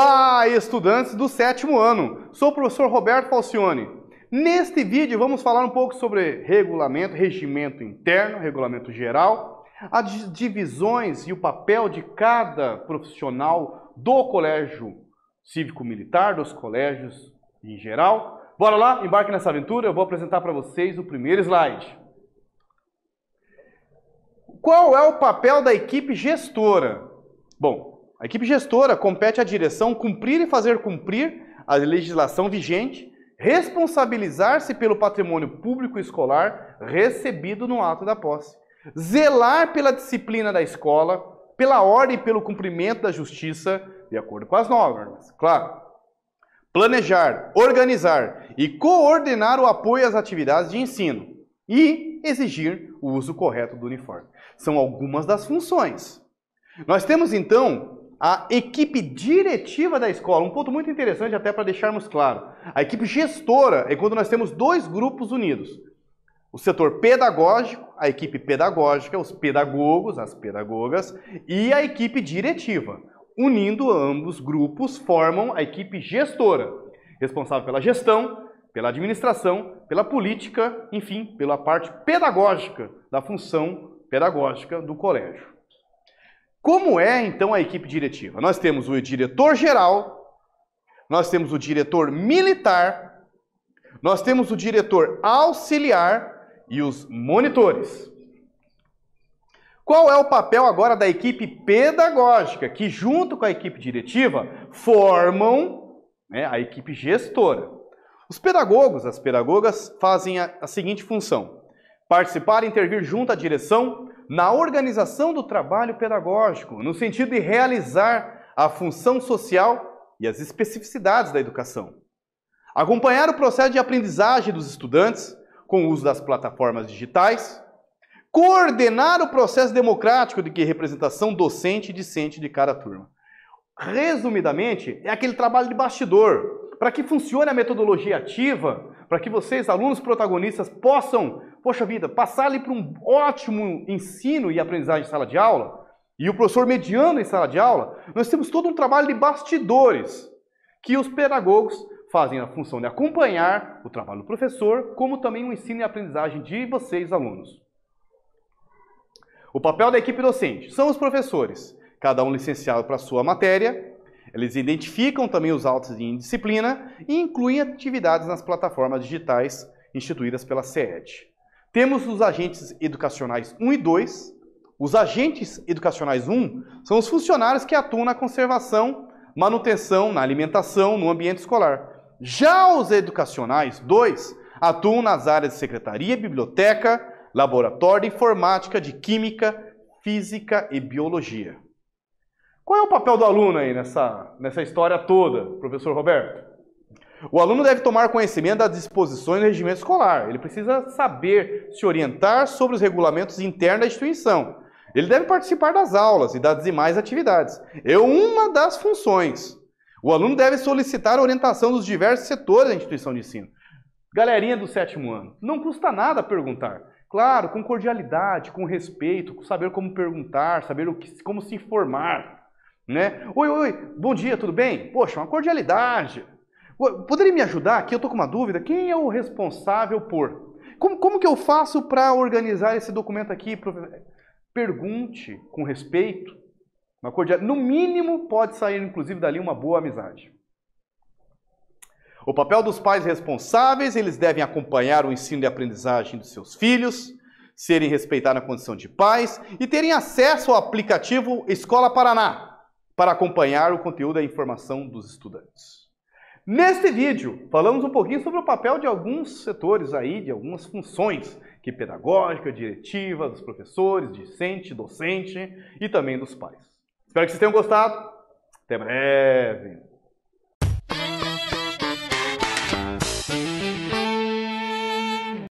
Olá, estudantes do sétimo ano! Sou o professor Roberto Falcione. Neste vídeo vamos falar um pouco sobre regulamento, regimento interno, regulamento geral, as divisões e o papel de cada profissional do colégio cívico-militar, dos colégios em geral. Bora lá, embarque nessa aventura, eu vou apresentar para vocês o primeiro slide. Qual é o papel da equipe gestora? Bom, a equipe gestora compete à direção cumprir e fazer cumprir a legislação vigente, responsabilizar-se pelo patrimônio público escolar recebido no ato da posse, zelar pela disciplina da escola, pela ordem e pelo cumprimento da justiça, de acordo com as normas, claro. Planejar, organizar e coordenar o apoio às atividades de ensino e exigir o uso correto do uniforme. São algumas das funções. Nós temos então a equipe diretiva da escola. Um ponto muito interessante, até para deixarmos claro. A equipe gestora é quando nós temos dois grupos unidos. O setor pedagógico, a equipe pedagógica, os pedagogos, as pedagogas, e a equipe diretiva. Unindo ambos grupos, formam a equipe gestora, responsável pela gestão, pela administração, pela política, enfim, pela parte pedagógica da função pedagógica do colégio. Como é então a equipe diretiva? Nós temos o diretor geral, nós temos o diretor militar, nós temos o diretor auxiliar e os monitores. Qual é o papel agora da equipe pedagógica, que junto com a equipe diretiva formam né, a equipe gestora? Os pedagogos, as pedagogas, fazem a, a seguinte função: participar, intervir junto à direção, na organização do trabalho pedagógico, no sentido de realizar a função social e as especificidades da educação. Acompanhar o processo de aprendizagem dos estudantes com o uso das plataformas digitais, coordenar o processo democrático de que representação docente e discente de cada turma. Resumidamente, é aquele trabalho de bastidor. Para que funcione a metodologia ativa, para que vocês, alunos protagonistas, possam, poxa vida, passar ali para um ótimo ensino e aprendizagem em sala de aula, e o professor mediando em sala de aula, nós temos todo um trabalho de bastidores que os pedagogos fazem a função de acompanhar o trabalho do professor, como também o ensino e aprendizagem de vocês, alunos. O papel da equipe docente são os professores, cada um licenciado para a sua matéria, eles identificam também os autos de indisciplina e incluem atividades nas plataformas digitais instituídas pela SED. Temos os agentes educacionais 1 e 2. Os agentes educacionais 1 são os funcionários que atuam na conservação, manutenção, na alimentação, no ambiente escolar. Já os educacionais 2 atuam nas áreas de secretaria, biblioteca, laboratório informática, de química, física e biologia. Qual é o papel do aluno aí nessa, nessa história toda, professor Roberto? O aluno deve tomar conhecimento das disposições do regimento escolar. Ele precisa saber se orientar sobre os regulamentos internos da instituição. Ele deve participar das aulas e das demais atividades. É uma das funções. O aluno deve solicitar orientação dos diversos setores da instituição de ensino. Galerinha do sétimo ano, não custa nada perguntar. Claro, com cordialidade, com respeito, com saber como perguntar, saber o que, como se informar. Né? Oi, oi, bom dia, tudo bem? Poxa, uma cordialidade. Poderia me ajudar aqui? Eu estou com uma dúvida. Quem é o responsável por? Como, como que eu faço para organizar esse documento aqui? Pergunte com respeito. Uma cordial... No mínimo, pode sair, inclusive, dali uma boa amizade. O papel dos pais responsáveis, eles devem acompanhar o ensino e aprendizagem dos seus filhos, serem respeitados na condição de pais e terem acesso ao aplicativo Escola Paraná, para acompanhar o conteúdo e a informação dos estudantes. Neste vídeo, falamos um pouquinho sobre o papel de alguns setores aí, de algumas funções, que pedagógica, diretiva, dos professores, discente, docente e também dos pais. Espero que vocês tenham gostado. Até breve!